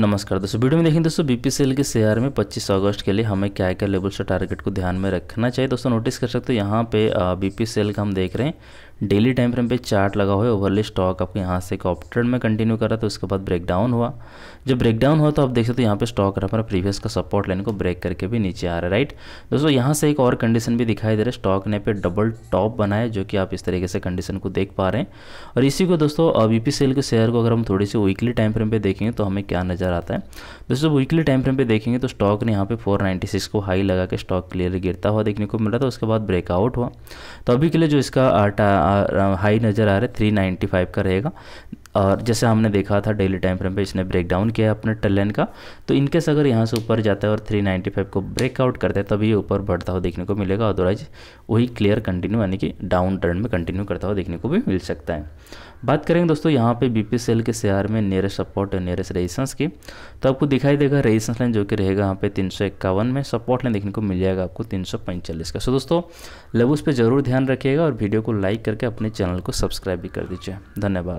नमस्कार दोस्तों वीडियो में देखें दोस्तों बीपीसीएल के शेयर में 25 अगस्त के लिए हमें क्या क्या लेवल से टारगेट को ध्यान में रखना चाहिए दोस्तों नोटिस कर सकते हो यहाँ पे बीपीसीएल का हम देख रहे हैं डेली टाइम फ्रेम पे चार्ट लगा हुआ है ओवरली स्टॉक आपको यहाँ से एक ऑप्ट्रेंड में कंटिन्यू करा तो उसके बाद ब्रेकडाउन हुआ जब ब्रेकडाउन हुआ तो आप देख सकते हो तो यहाँ पे स्टॉक हमारा प्रीवियस का सपोर्ट लाइन को ब्रेक करके भी नीचे आ रहा है राइट दोस्तों यहाँ से एक और कंडीशन भी दिखाई दे रहा है स्टॉक ने पे डबल टॉप है जो कि आप इस तरीके से कंडीशन को देख पा रहे हैं और इसी को दोस्तों बी पी सेल के शेयर को अगर हम थोड़ी सी वीकली टाइम फ्रेम पर देखेंगे तो हमें क्या नज़र आता है दोस्तों वीकली टाइम फ्रेम पर देखेंगे तो स्टॉक ने यहाँ पे फोर को हाई लगा के स्टॉक क्लियर गिरता हुआ देखने को मिला था उसके बाद ब्रेकआउट हुआ तो अभी के लिए जो इसका हाई नज़र आ रहा है थ्री नाइन्टी फाइव का रहेगा और जैसे हमने देखा था डेली टाइम फ्रेम पे इसने ब्रेक डाउन किया अपने अपने लाइन का तो इनकेस अगर यहाँ से ऊपर जाता है और 395 को ब्रेकआउट करता है तभी ऊपर बढ़ता हुआ देखने को मिलेगा अदरवाइज वही क्लियर कंटिन्यू यानी कि डाउन ट्रेंड में कंटिन्यू करता हुआ देखने को भी मिल सकता है बात करेंगे दोस्तों यहाँ पे पी सेल के शेयर में नियरेस्ट सपोर्ट और नियरेस्ट रेजिस्टेंस की तो आपको दिखाई देगा रेजिस्टेंस लाइन जो कि रहेगा यहाँ पे तीन में सपोर्ट लाइन देखने को मिल जाएगा आपको तीन का सो दोस्तों उस पर जरूर ध्यान रखिएगा और वीडियो को लाइक करके अपने चैनल को सब्सक्राइब भी कर दीजिए धन्यवाद